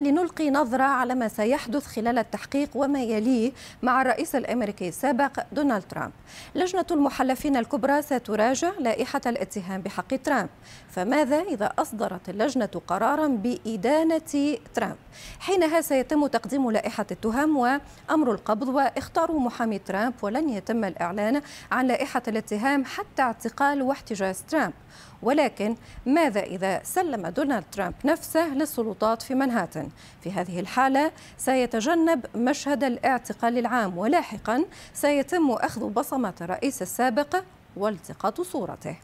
لنلقي نظرة على ما سيحدث خلال التحقيق وما يليه مع الرئيس الأمريكي السابق دونالد ترامب لجنة المحلفين الكبرى ستراجع لائحة الاتهام بحق ترامب فماذا إذا أصدرت اللجنة قرارا بإدانة ترامب حينها سيتم تقديم لائحة التهم وأمر القبض واختار محامي ترامب ولن يتم الإعلان عن لائحة الاتهام حتى اعتقال واحتجاز ترامب ولكن ماذا إذا سلم دونالد ترامب نفسه للسلطات في منهاتن في هذه الحالة سيتجنب مشهد الاعتقال العام ولاحقا سيتم أخذ بصمة الرئيس السابق والتقاط صورته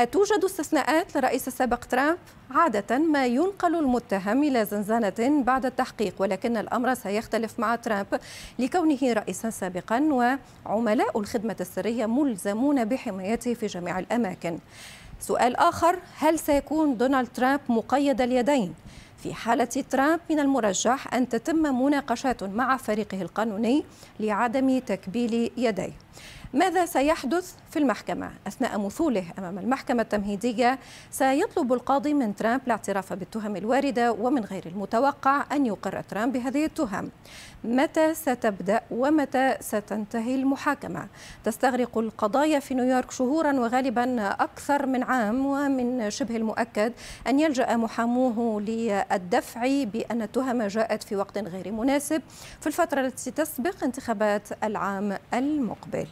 أتوجد استثناءات لرئيس السابق ترامب عادة ما ينقل المتهم إلى زنزانة بعد التحقيق ولكن الأمر سيختلف مع ترامب لكونه رئيسا سابقا وعملاء الخدمة السرية ملزمون بحمايته في جميع الأماكن سؤال آخر هل سيكون دونالد ترامب مقيد اليدين في حالة ترامب من المرجح أن تتم مناقشات مع فريقه القانوني لعدم تكبيل يديه ماذا سيحدث في المحكمة أثناء مثوله أمام المحكمة التمهيدية سيطلب القاضي من ترامب الاعتراف بالتهم الواردة ومن غير المتوقع أن يقر ترامب بهذه التهم متى ستبدأ ومتى ستنتهي المحاكمة تستغرق القضايا في نيويورك شهورا وغالبا أكثر من عام ومن شبه المؤكد أن يلجأ محاموه للدفع بأن التهم جاءت في وقت غير مناسب في الفترة التي تسبق انتخابات العام المقبل